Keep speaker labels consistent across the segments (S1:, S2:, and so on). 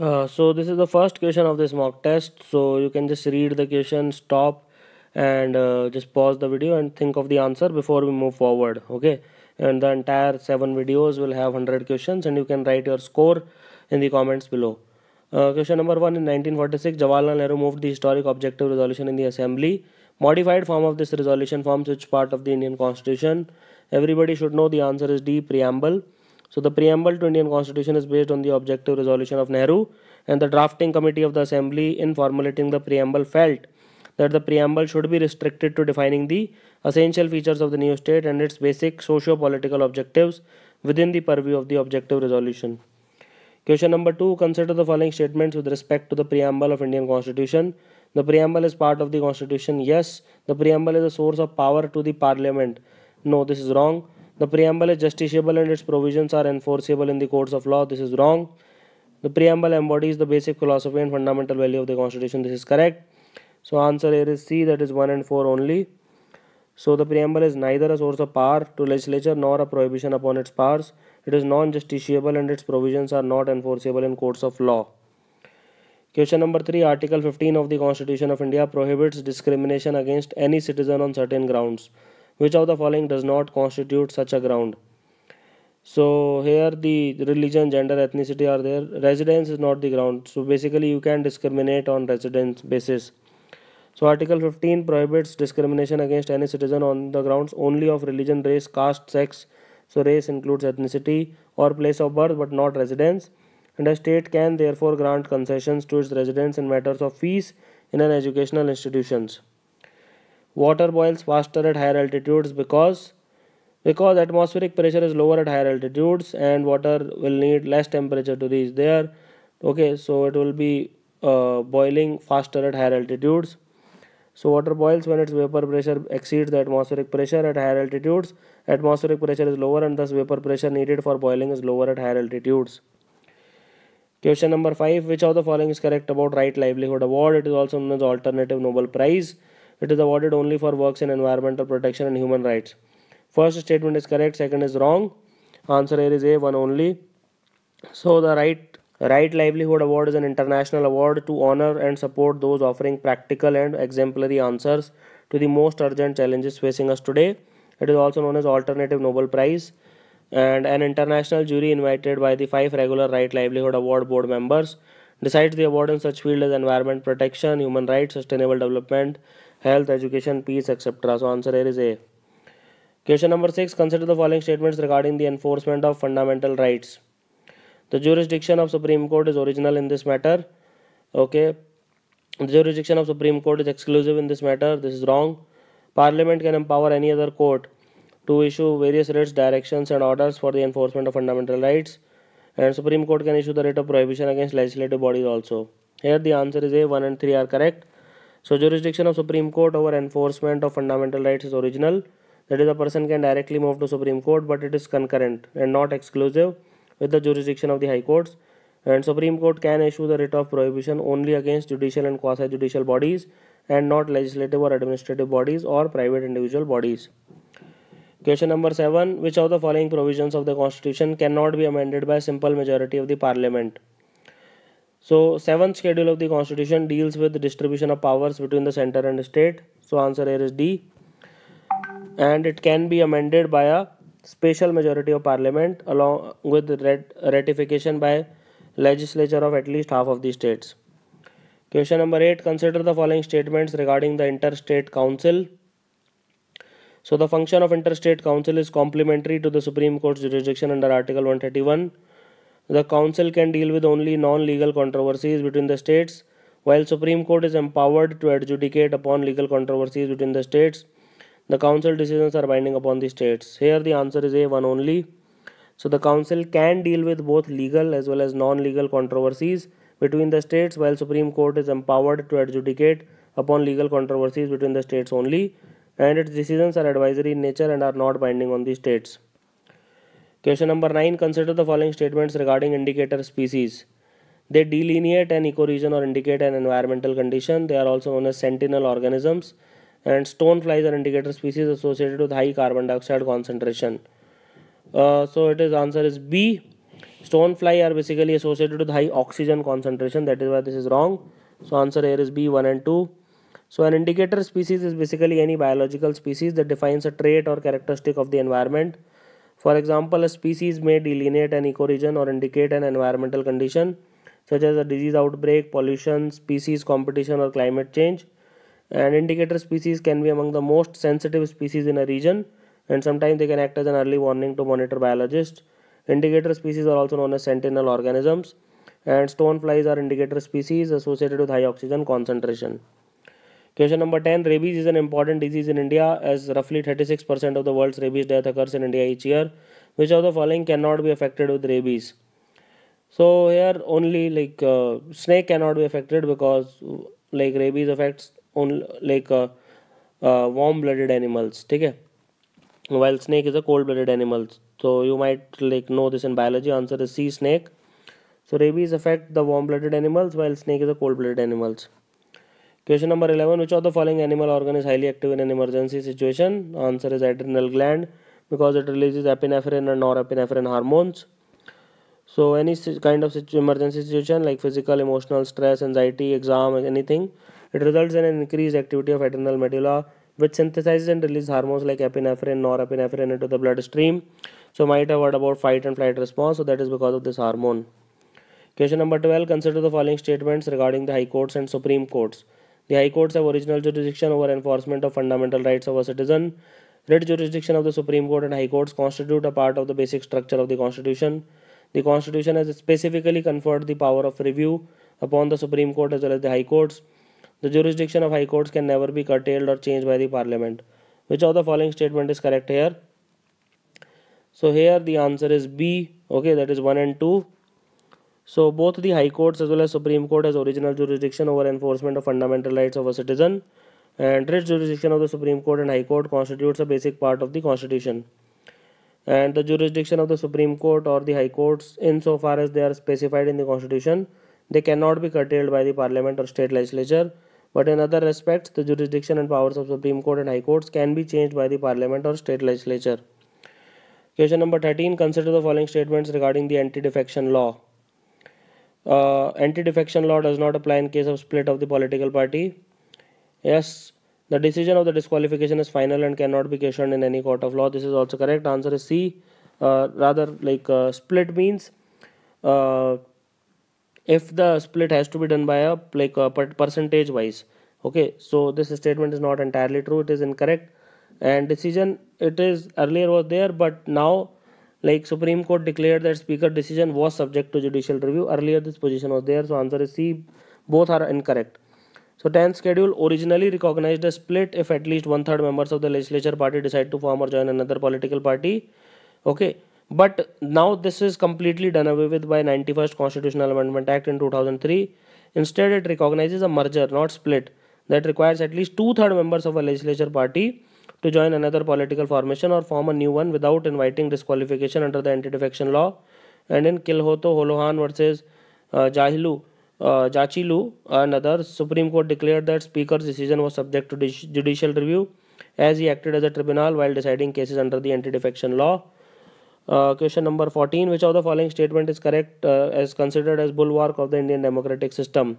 S1: Uh, so this is the first question of this mock test so you can just read the question stop and uh, just pause the video and think of the answer before we move forward okay and the entire seven videos will have 100 questions and you can write your score in the comments below uh, question number one in 1946 jawaharlal nehru moved the historic objective resolution in the assembly modified form of this resolution forms which part of the indian constitution everybody should know the answer is d preamble so the preamble to Indian Constitution is based on the objective resolution of Nehru and the drafting committee of the assembly in formulating the preamble felt that the preamble should be restricted to defining the essential features of the new state and its basic socio-political objectives within the purview of the objective resolution. Question number 2 consider the following statements with respect to the preamble of Indian Constitution. The preamble is part of the constitution. Yes, the preamble is a source of power to the parliament. No, this is wrong the preamble is justiciable and its provisions are enforceable in the courts of law. This is wrong. The preamble embodies the basic philosophy and fundamental value of the Constitution. This is correct. So answer here is C, that is 1 and 4 only. So the preamble is neither a source of power to legislature nor a prohibition upon its powers. It is non-justiciable and its provisions are not enforceable in courts of law. Question number 3 Article 15 of the Constitution of India prohibits discrimination against any citizen on certain grounds which of the following does not constitute such a ground so here the religion gender ethnicity are there residence is not the ground so basically you can discriminate on residence basis so article 15 prohibits discrimination against any citizen on the grounds only of religion race caste sex so race includes ethnicity or place of birth but not residence and a state can therefore grant concessions to its residents in matters of fees in an educational institutions water boils faster at higher altitudes because because atmospheric pressure is lower at higher altitudes and water will need less temperature to reach there okay so it will be uh, boiling faster at higher altitudes so water boils when its vapor pressure exceeds the atmospheric pressure at higher altitudes atmospheric pressure is lower and thus vapor pressure needed for boiling is lower at higher altitudes question number 5 which of the following is correct about right livelihood award it is also known as alternative nobel prize it is awarded only for works in environmental protection and human rights. First statement is correct, second is wrong. Answer here is A, one only. So the right Right Livelihood Award is an international award to honor and support those offering practical and exemplary answers to the most urgent challenges facing us today. It is also known as Alternative Nobel Prize and an international jury invited by the five regular Right Livelihood Award board members decides the award in such fields as environment protection, human rights, sustainable development, health, education, peace, etc. So answer here is A. Question number 6. Consider the following statements regarding the enforcement of fundamental rights. The jurisdiction of Supreme Court is original in this matter. Okay. The jurisdiction of Supreme Court is exclusive in this matter. This is wrong. Parliament can empower any other court to issue various writs, directions and orders for the enforcement of fundamental rights. And Supreme Court can issue the writ of prohibition against legislative bodies also. Here the answer is A, 1 and 3 are correct. So jurisdiction of Supreme Court over enforcement of fundamental rights is original. That is a person can directly move to Supreme Court but it is concurrent and not exclusive with the jurisdiction of the High Courts. And Supreme Court can issue the writ of prohibition only against judicial and quasi-judicial bodies and not legislative or administrative bodies or private individual bodies. Question number 7. Which of the following provisions of the Constitution cannot be amended by simple majority of the Parliament? So seventh schedule of the constitution deals with the distribution of powers between the center and the state. So answer here is D. And it can be amended by a special majority of parliament along with ratification by legislature of at least half of the states. Question number 8. Consider the following statements regarding the interstate council. So the function of interstate council is complementary to the Supreme Court's jurisdiction under Article 131 the Council can deal with only non-legal controversies between the states, while Supreme Court is empowered to adjudicate upon legal controversies between the states. The Council decisions are binding upon the states. Here the answer is A1 only. So the Council can deal with both legal as well as non-legal controversies between the states while Supreme Court is empowered to adjudicate upon legal controversies between the states only and its decisions are advisory in nature and are not binding on the states. Question number 9. Consider the following statements regarding indicator species. They delineate an ecoregion or indicate an environmental condition. They are also known as sentinel organisms. And stone flies are indicator species associated with high carbon dioxide concentration. Uh, so it is answer is B. Stone fly are basically associated with high oxygen concentration. That is why this is wrong. So answer here is B 1 and 2. So an indicator species is basically any biological species that defines a trait or characteristic of the environment for example, a species may delineate an ecoregion or indicate an environmental condition such as a disease outbreak, pollution, species competition or climate change. And indicator species can be among the most sensitive species in a region and sometimes they can act as an early warning to monitor biologists. Indicator species are also known as sentinel organisms and stoneflies are indicator species associated with high oxygen concentration. Question number 10 Rabies is an important disease in India as roughly 36% of the world's rabies death occurs in India each year. Which of the following cannot be affected with rabies? So, here only like uh, snake cannot be affected because like rabies affects only like uh, uh, warm blooded animals. Okay? While snake is a cold blooded animal. So, you might like know this in biology. Answer is sea snake. So, rabies affect the warm blooded animals while snake is a cold blooded animals. Question number 11. Which of the following animal organ is highly active in an emergency situation? Answer is adrenal gland because it releases epinephrine and norepinephrine hormones. So any kind of situ emergency situation like physical, emotional stress, anxiety, exam, anything, it results in an increased activity of adrenal medulla which synthesizes and releases hormones like epinephrine, norepinephrine into the bloodstream. So might have heard about fight and flight response. So that is because of this hormone. Question number 12. Consider the following statements regarding the high courts and supreme courts. The High Courts have original jurisdiction over enforcement of fundamental rights of a citizen. Writ jurisdiction of the Supreme Court and High Courts constitute a part of the basic structure of the Constitution. The Constitution has specifically conferred the power of review upon the Supreme Court as well as the High Courts. The jurisdiction of High Courts can never be curtailed or changed by the Parliament. Which of the following statement is correct here? So here the answer is B. Okay, that is 1 and 2. So both the High Courts as well as Supreme Court has original jurisdiction over enforcement of fundamental rights of a citizen and writ jurisdiction of the Supreme Court and High Court constitutes a basic part of the Constitution. And the jurisdiction of the Supreme Court or the High Courts insofar as they are specified in the Constitution, they cannot be curtailed by the Parliament or state legislature. But in other respects, the jurisdiction and powers of Supreme Court and High Courts can be changed by the Parliament or state legislature. Question number 13. Consider the following statements regarding the anti-defection law uh, anti-defection law does not apply in case of split of the political party yes the decision of the disqualification is final and cannot be questioned in any court of law this is also correct answer is c uh, rather like uh, split means uh, if the split has to be done by a like a percentage wise okay so this statement is not entirely true it is incorrect and decision it is earlier was there but now like Supreme Court declared that speaker decision was subject to judicial review. Earlier this position was there, so answer is C. Both are incorrect. So 10th schedule originally recognized a split if at least one third members of the legislature party decide to form or join another political party. Okay. But now this is completely done away with by 91st Constitutional Amendment Act in 2003. Instead, it recognizes a merger, not split, that requires at least two third members of a legislature party to join another political formation or form a new one without inviting disqualification under the anti defection law. And in Kilhoto Holohan versus uh, Jahilu, uh, Jachilu and others, Supreme Court declared that Speaker's decision was subject to judicial review as he acted as a tribunal while deciding cases under the anti defection law. Uh, question number 14 Which of the following statement is correct uh, as considered as bulwark of the Indian democratic system?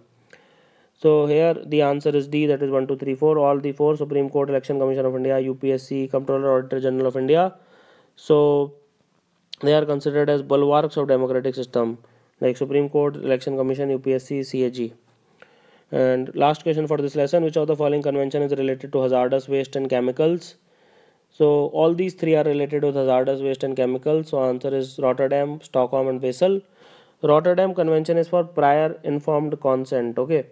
S1: So here the answer is D that is 1, 2, 3, 4 all the 4 Supreme Court Election Commission of India UPSC Comptroller Auditor General of India. So they are considered as bulwarks of democratic system like Supreme Court Election Commission UPSC CAG. And last question for this lesson which of the following convention is related to hazardous waste and chemicals? So all these three are related with hazardous waste and chemicals. So answer is Rotterdam, Stockholm and Basel. Rotterdam Convention is for prior informed consent. Okay.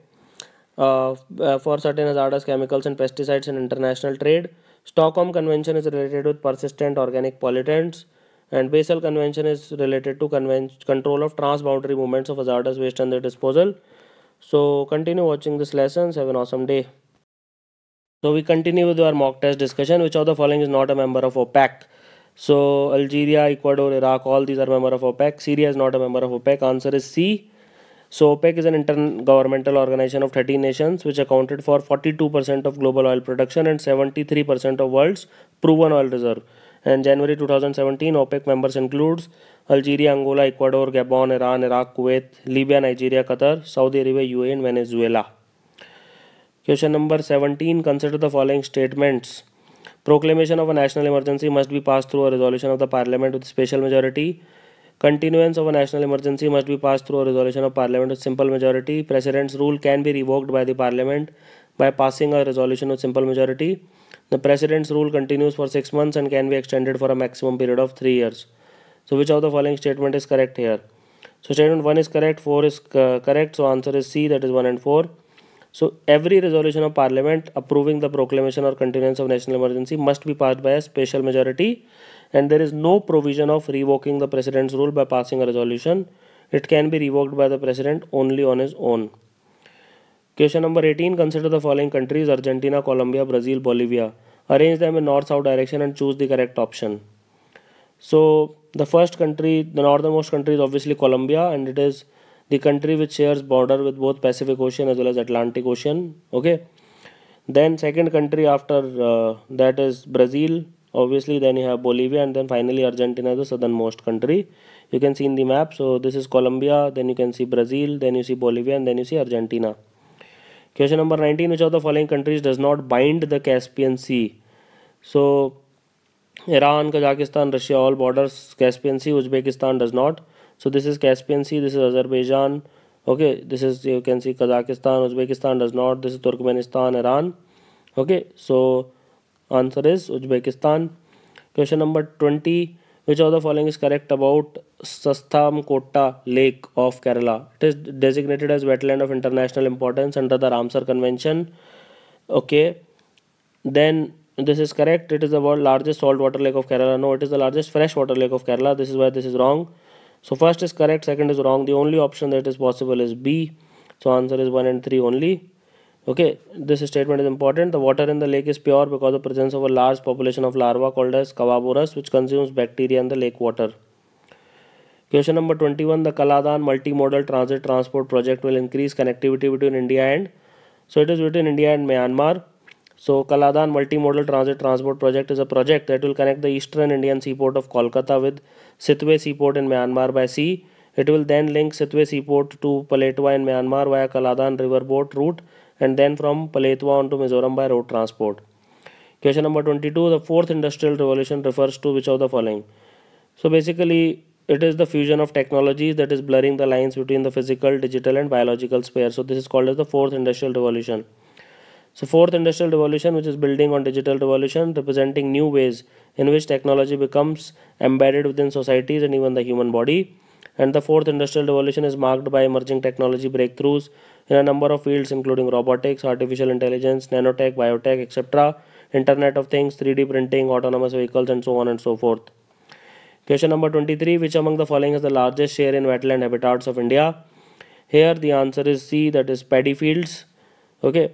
S1: Uh, uh, for certain hazardous chemicals and pesticides in international trade. Stockholm Convention is related with persistent organic pollutants and Basel Convention is related to control of transboundary movements of hazardous waste and their disposal. So continue watching this lesson. Have an awesome day. So we continue with our mock test discussion. Which of the following is not a member of OPEC? So Algeria, Ecuador, Iraq, all these are member of OPEC. Syria is not a member of OPEC. Answer is C. So OPEC is an intergovernmental organization of 13 nations which accounted for 42% of global oil production and 73% of world's proven oil reserve. In January 2017, OPEC members includes Algeria, Angola, Ecuador, Gabon, Iran, Iraq, Kuwait, Libya, Nigeria, Qatar, Saudi Arabia, UAE and Venezuela. Question number 17. Consider the following statements. Proclamation of a national emergency must be passed through a resolution of the parliament with special majority. Continuance of a national emergency must be passed through a resolution of parliament with simple majority. President's rule can be revoked by the parliament by passing a resolution with simple majority. The president's rule continues for 6 months and can be extended for a maximum period of 3 years. So which of the following statement is correct here? So statement 1 is correct, 4 is uh, correct, so answer is C that is 1 and 4. So every resolution of parliament approving the proclamation or continuance of national emergency must be passed by a special majority and there is no provision of revoking the president's rule by passing a resolution. It can be revoked by the president only on his own. Question number 18 Consider the following countries Argentina, Colombia, Brazil, Bolivia. Arrange them in north south direction and choose the correct option. So, the first country, the northernmost country is obviously Colombia, and it is the country which shares border with both Pacific Ocean as well as Atlantic Ocean. Okay, then second country after uh, that is Brazil, obviously then you have bolivia and then finally argentina the southernmost country you can see in the map so this is colombia then you can see brazil then you see bolivia and then you see argentina question number 19 which of the following countries does not bind the caspian sea so iran kazakhstan russia all borders caspian sea uzbekistan does not so this is caspian sea this is azerbaijan okay this is you can see kazakhstan uzbekistan does not this is turkmenistan iran okay so answer is Uzbekistan question number twenty which of the following is correct about Sasthamcotta lake of Kerala it is designated as wetland of international importance under the Ramsar convention okay then this is correct it is the world largest salt water lake of Kerala no it is the largest fresh water lake of Kerala this is why this is wrong so first is correct second is wrong the only option that is possible is B so answer is one and three only Okay, this statement is important. The water in the lake is pure because of the presence of a large population of larva called as cavaborus which consumes bacteria in the lake water. Question number 21. The Kaladan multimodal transit transport project will increase connectivity between India and so it is between India and Myanmar. So Kaladan multimodal transit transport project is a project that will connect the eastern Indian seaport of Kolkata with Sitwe seaport in Myanmar by sea. It will then link Sitwe seaport to Paletwa in Myanmar via Kaladan riverboat route and then from Paletwa on to Mizoram by road transport. Question number 22 The fourth industrial revolution refers to which of the following? So basically, it is the fusion of technologies that is blurring the lines between the physical, digital, and biological sphere. So this is called as the fourth industrial revolution. So fourth industrial revolution which is building on digital revolution representing new ways in which technology becomes embedded within societies and even the human body. And the fourth industrial revolution is marked by emerging technology breakthroughs in a number of fields including robotics, artificial intelligence, nanotech, biotech, etc., internet of things, 3D printing, autonomous vehicles and so on and so forth. Question number 23 which among the following is the largest share in wetland habitats of India? Here the answer is C that is paddy fields. Okay.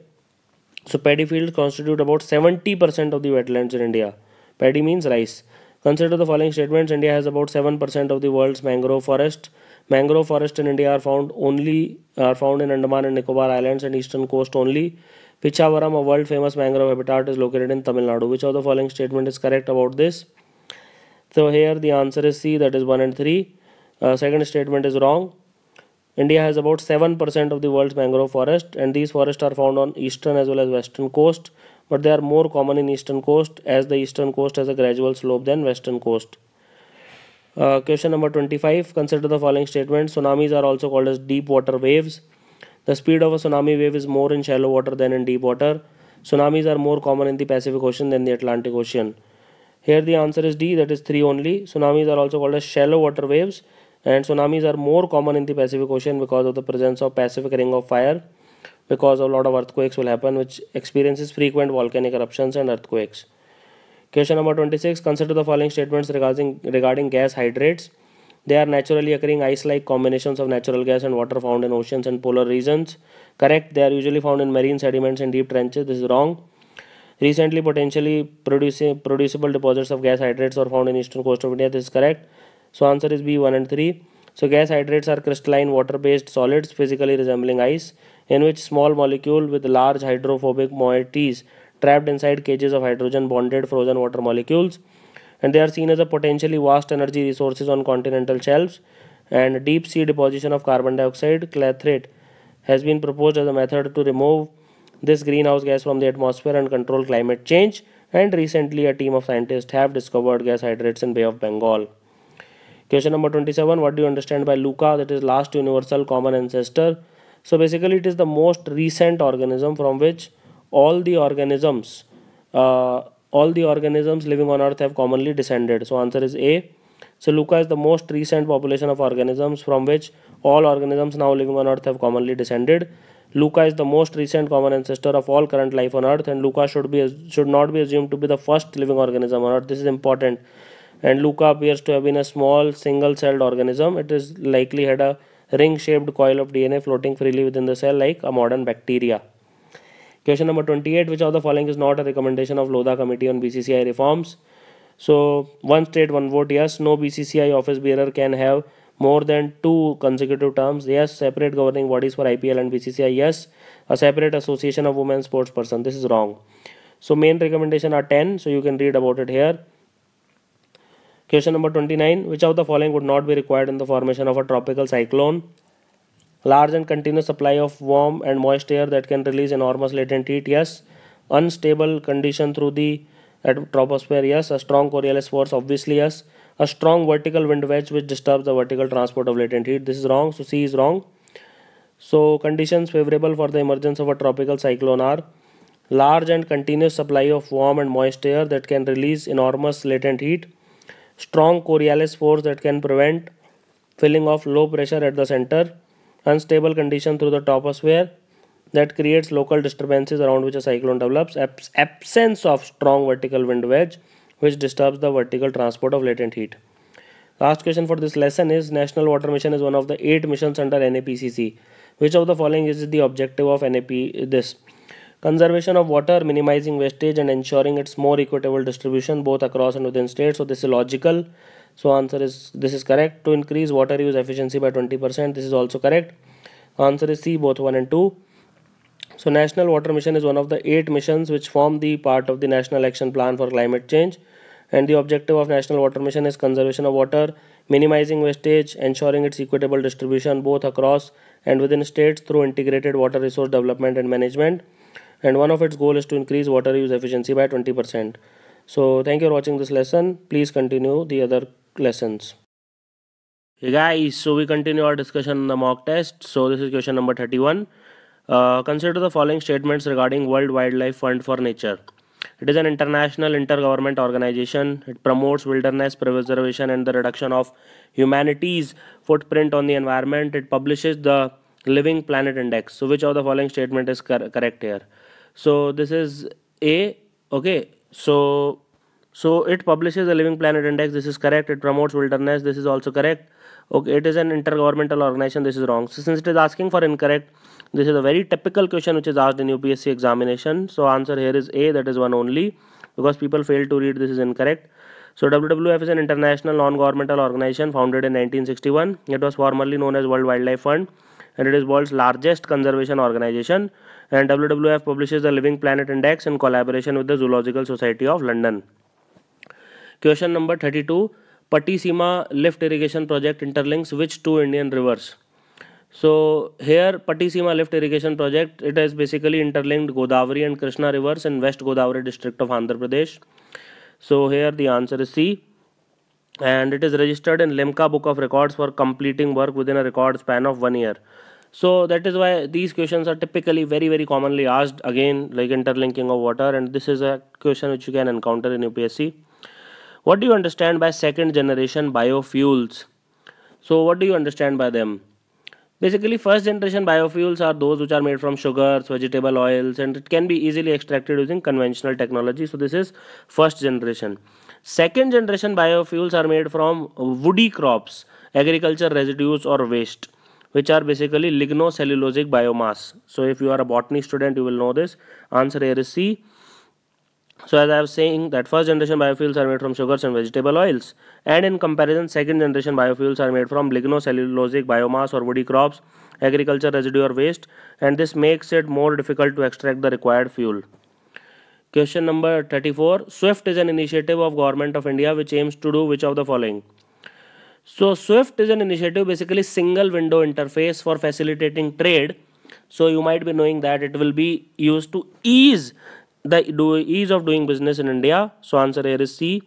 S1: So paddy fields constitute about 70% of the wetlands in India. Paddy means rice. Consider the following statements. India has about 7% of the world's mangrove forest. Mangrove forest in India are found only are found in Andaman and Nicobar Islands and eastern coast only. Pichavaram, a world famous mangrove habitat, is located in Tamil Nadu. Which of the following statement is correct about this? So here the answer is C, that is 1 and 3. Uh, second statement is wrong. India has about 7% of the world's mangrove forest and these forests are found on eastern as well as western coast but they are more common in eastern coast as the eastern coast has a gradual slope than western coast. Uh, question number 25 consider the following statement tsunamis are also called as deep water waves the speed of a tsunami wave is more in shallow water than in deep water tsunamis are more common in the pacific ocean than the atlantic ocean here the answer is d that is 3 only tsunamis are also called as shallow water waves and tsunamis are more common in the pacific ocean because of the presence of pacific ring of fire because a lot of earthquakes will happen which experiences frequent volcanic eruptions and earthquakes. Question number 26 Consider the following statements regarding, regarding gas hydrates. They are naturally occurring ice like combinations of natural gas and water found in oceans and polar regions. Correct, they are usually found in marine sediments and deep trenches. This is wrong. Recently, potentially producing, producible deposits of gas hydrates are found in eastern coast of India. This is correct. So, answer is B1 and 3. So, gas hydrates are crystalline water based solids physically resembling ice in which small molecule with large hydrophobic moieties trapped inside cages of hydrogen bonded frozen water molecules and they are seen as a potentially vast energy resources on continental shelves and deep sea deposition of carbon dioxide clathrate has been proposed as a method to remove this greenhouse gas from the atmosphere and control climate change and recently a team of scientists have discovered gas hydrates in bay of bengal question number 27 what do you understand by luca that is last universal common ancestor so basically it is the most recent organism from which all the organisms uh, all the organisms living on earth have commonly descended. So answer is A. So Luca is the most recent population of organisms from which all organisms now living on earth have commonly descended. Luca is the most recent common ancestor of all current life on earth and Luca should be should not be assumed to be the first living organism on earth. This is important. And Luca appears to have been a small single-celled organism. It is likely had a ring-shaped coil of DNA floating freely within the cell like a modern bacteria. Question number 28, which of the following is not a recommendation of Lodha Committee on BCCI reforms? So, one state, one vote, yes. No BCCI office bearer can have more than two consecutive terms, yes. Separate governing bodies for IPL and BCCI, yes. A separate association of women sportsperson, this is wrong. So, main recommendation are 10, so you can read about it here. Question number 29. Which of the following would not be required in the formation of a tropical cyclone? Large and continuous supply of warm and moist air that can release enormous latent heat, yes. Unstable condition through the troposphere, yes. A strong Coriolis force, obviously, yes. A strong vertical wind wedge which disturbs the vertical transport of latent heat. This is wrong, so C is wrong. So, conditions favorable for the emergence of a tropical cyclone are large and continuous supply of warm and moist air that can release enormous latent heat strong Coriolis force that can prevent filling of low pressure at the center, unstable condition through the troposphere that creates local disturbances around which a cyclone develops, Abs absence of strong vertical wind wedge which disturbs the vertical transport of latent heat. Last question for this lesson is National Water Mission is one of the eight missions under NAPCC. Which of the following is the objective of NAP this? Conservation of water, minimizing wastage and ensuring its more equitable distribution both across and within states. So this is logical. So answer is this is correct. To increase water use efficiency by 20%. This is also correct. Answer is C both 1 and 2. So National Water Mission is one of the eight missions which form the part of the National Action Plan for Climate Change. And the objective of National Water Mission is conservation of water, minimizing wastage, ensuring its equitable distribution both across and within states through integrated water resource development and management and one of its goal is to increase water use efficiency by 20%. So thank you for watching this lesson. Please continue the other lessons. Hey guys, so we continue our discussion on the mock test. So this is question number 31. Uh, consider the following statements regarding World Wildlife Fund for Nature. It is an international intergovernment organization. It promotes wilderness preservation and the reduction of humanity's footprint on the environment. It publishes the Living Planet Index. So, which of the following statement is cor correct here? so this is a okay so so it publishes the living planet index this is correct it promotes wilderness this is also correct okay it is an intergovernmental organization this is wrong so since it is asking for incorrect this is a very typical question which is asked in upsc examination so answer here is a that is one only because people fail to read this is incorrect so WWF is an international non-governmental organization founded in 1961. It was formerly known as World Wildlife Fund and it is world's largest conservation organization and WWF publishes the Living Planet Index in collaboration with the Zoological Society of London. Question number 32 Patisima lift irrigation project interlinks which two Indian rivers? So here Patisima lift irrigation project it has basically interlinked Godavari and Krishna rivers in West Godavari district of Andhra Pradesh. So here the answer is C and it is registered in Lemka Book of Records for completing work within a record span of one year so that is why these questions are typically very very commonly asked again like interlinking of water and this is a question which you can encounter in upsc what do you understand by second generation biofuels so what do you understand by them basically first generation biofuels are those which are made from sugars vegetable oils and it can be easily extracted using conventional technology so this is first generation second generation biofuels are made from woody crops agriculture residues or waste which are basically lignocellulosic biomass. So if you are a botany student, you will know this. Answer here is C. So as I was saying that first generation biofuels are made from sugars and vegetable oils and in comparison second generation biofuels are made from lignocellulosic biomass or woody crops, agriculture residue or waste and this makes it more difficult to extract the required fuel. Question number 34. SWIFT is an initiative of Government of India which aims to do which of the following? So Swift is an initiative basically single window interface for facilitating trade. So you might be knowing that it will be used to ease the do, ease of doing business in India. So answer here is C.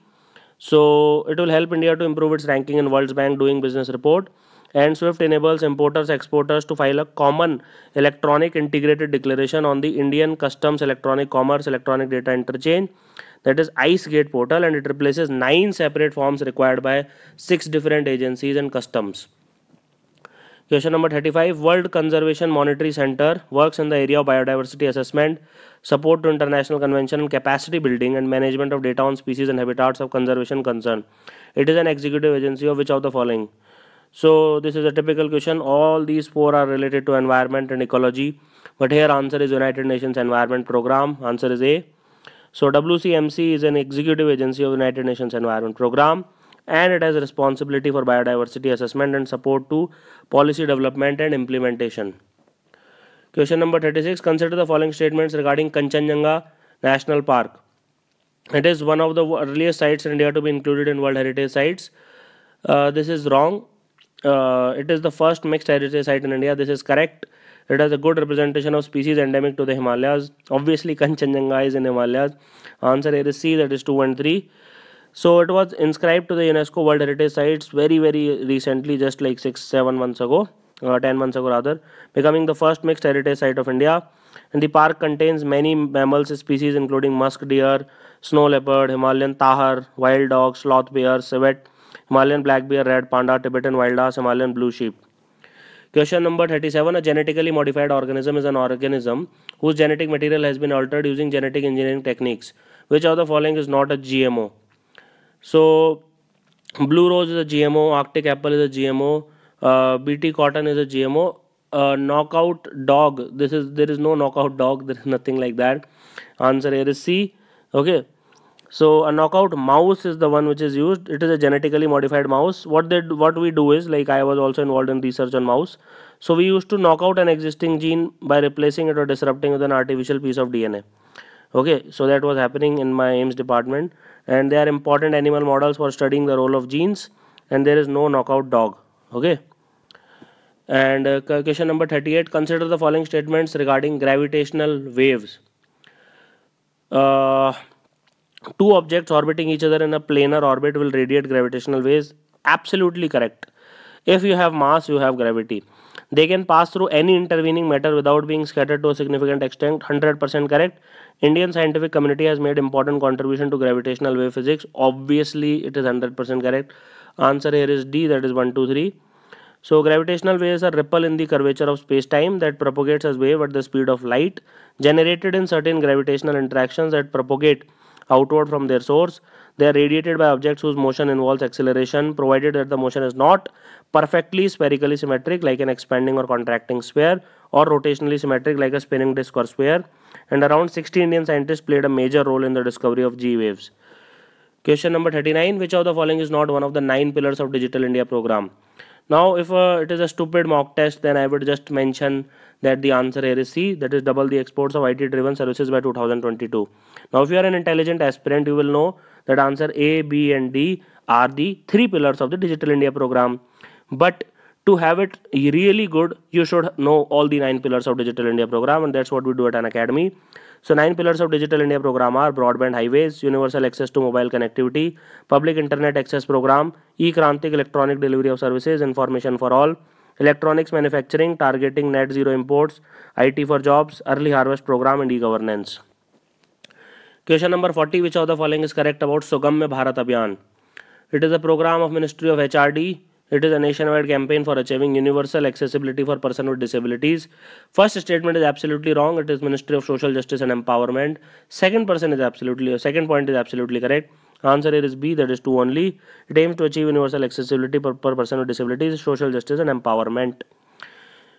S1: So it will help India to improve its ranking in World Bank doing business report. And Swift enables importers exporters to file a common electronic integrated declaration on the Indian customs electronic commerce electronic data interchange that is IceGate portal and it replaces nine separate forms required by six different agencies and customs. Question number 35 World Conservation Monetary Center works in the area of biodiversity assessment, support to international convention on capacity building, and management of data on species and habitats of conservation concern. It is an executive agency of which of the following? So, this is a typical question. All these four are related to environment and ecology, but here answer is United Nations Environment Program. Answer is A. So WCMC is an executive agency of the United Nations Environment Programme and it has responsibility for biodiversity assessment and support to policy development and implementation. Question number 36 Consider the following statements regarding Kanchanjanga National Park. It is one of the earliest sites in India to be included in World Heritage Sites. Uh, this is wrong. Uh, it is the first mixed heritage site in India. This is correct. It has a good representation of species endemic to the Himalayas. Obviously, Kanchenjunga is in Himalayas. Answer here is C, that is 2 and 3. So it was inscribed to the UNESCO World Heritage Sites very, very recently, just like 6, 7 months ago, or uh, 10 months ago rather, becoming the first mixed heritage site of India. And the park contains many mammals species including musk deer, snow leopard, Himalayan tahar, wild dog, sloth bear, civet, Himalayan black bear, red panda, Tibetan wild ass, Himalayan blue sheep. Question number 37 A genetically modified organism is an organism whose genetic material has been altered using genetic engineering techniques. Which of the following is not a GMO? So, blue rose is a GMO, Arctic apple is a GMO, uh, BT cotton is a GMO. Uh, knockout dog. This is there is no knockout dog. There is nothing like that. Answer here is C. Okay so a knockout mouse is the one which is used it is a genetically modified mouse what they what we do is like i was also involved in research on mouse so we used to knock out an existing gene by replacing it or disrupting with an artificial piece of dna okay so that was happening in my aims department and they are important animal models for studying the role of genes and there is no knockout dog okay and uh, question number 38 consider the following statements regarding gravitational waves uh, two objects orbiting each other in a planar orbit will radiate gravitational waves absolutely correct if you have mass you have gravity they can pass through any intervening matter without being scattered to a significant extent 100% correct indian scientific community has made important contribution to gravitational wave physics obviously it is 100% correct answer here is d that is 1 2 3 so gravitational waves are ripple in the curvature of space-time that propagates as wave at the speed of light generated in certain gravitational interactions that propagate outward from their source. They are radiated by objects whose motion involves acceleration provided that the motion is not perfectly spherically symmetric like an expanding or contracting sphere or rotationally symmetric like a spinning disk or sphere. And around 60 Indian scientists played a major role in the discovery of G waves. Question number 39 Which of the following is not one of the nine pillars of Digital India program? Now, if uh, it is a stupid mock test, then I would just mention that the answer here is C that is double the exports of IT driven services by 2022. Now if you are an intelligent aspirant you will know that answer A, B and D are the three pillars of the Digital India program. But to have it really good you should know all the nine pillars of Digital India program and that's what we do at an academy. So nine pillars of Digital India program are broadband highways, universal access to mobile connectivity, public internet access program, e-Krantik electronic delivery of services, information for all, electronics manufacturing targeting net zero imports, IT for jobs, early harvest program and e-governance. Question number 40 which of the following is correct about Sugam Bharat Abhiyan? It is a program of Ministry of HRD. It is a nationwide campaign for achieving universal accessibility for persons with disabilities. First statement is absolutely wrong. It is Ministry of Social Justice and Empowerment. Second person is absolutely second point is absolutely correct. Answer here is B that is 2 only. It aims to achieve universal accessibility per, per person with disabilities, social justice and empowerment.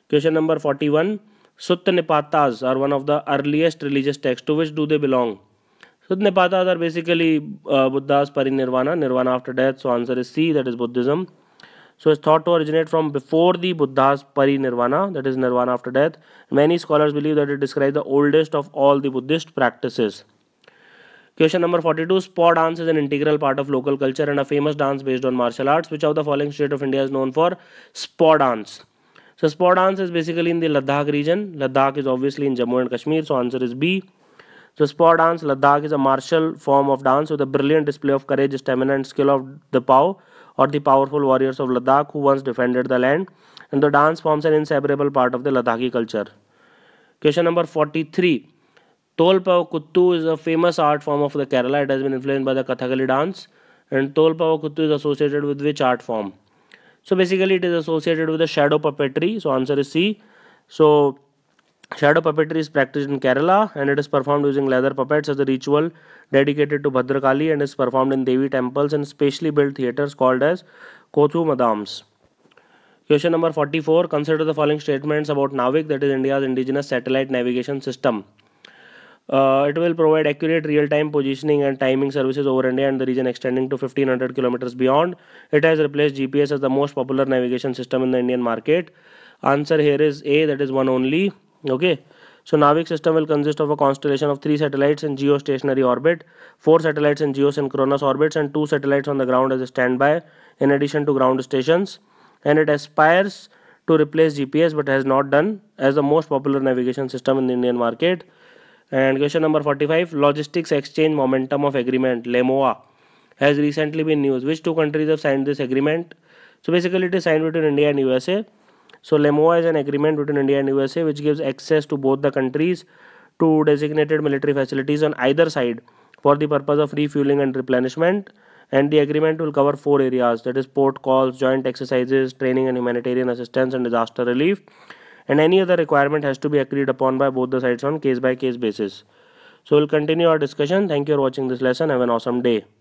S1: Question number 41. Suttanipatas are one of the earliest religious texts. To which do they belong? Suttanipatas are basically uh, Buddha's parinirvana, nirvana after death. So answer is C that is Buddhism. So it's thought to originate from before the Buddha's parinirvana, that is nirvana after death. Many scholars believe that it describes the oldest of all the Buddhist practices. Question number 42 Spod dance is an integral part of local culture and a famous dance based on martial arts. Which of the following state of India is known for spod dance? So, spod dance is basically in the Ladakh region. Ladakh is obviously in Jammu and Kashmir. So, answer is B. So, spod dance, Ladakh is a martial form of dance with a brilliant display of courage, stamina, and skill of the POW or the powerful warriors of Ladakh who once defended the land. And the dance forms an inseparable part of the Ladakhi culture. Question number 43. Tolpava Kuttu is a famous art form of the Kerala. It has been influenced by the Kathakali dance. And Tolpava Kuttu is associated with which art form? So basically it is associated with the shadow puppetry. So answer is C. So shadow puppetry is practiced in Kerala and it is performed using leather puppets as a ritual dedicated to Bhadrakali and is performed in Devi temples and specially built theatres called as Kothu Madams. Question number 44. Consider the following statements about NAVIC that is India's indigenous satellite navigation system. Uh, it will provide accurate real-time positioning and timing services over India and the region extending to 1500 kilometers beyond. It has replaced GPS as the most popular navigation system in the Indian market. Answer here is A, that is one only. Okay. So Navic system will consist of a constellation of three satellites in geostationary orbit, four satellites in geosynchronous orbits, and two satellites on the ground as a standby, in addition to ground stations. And it aspires to replace GPS, but has not done as the most popular navigation system in the Indian market. And question number 45 Logistics Exchange Momentum of Agreement, LEMOA, has recently been news. Which two countries have signed this agreement? So basically, it is signed between India and USA. So LEMOA is an agreement between India and USA which gives access to both the countries to designated military facilities on either side for the purpose of refueling and replenishment. And the agreement will cover four areas that is, port calls, joint exercises, training and humanitarian assistance, and disaster relief and any other requirement has to be agreed upon by both the sides on case by case basis. So we'll continue our discussion. Thank you for watching this lesson. Have an awesome day.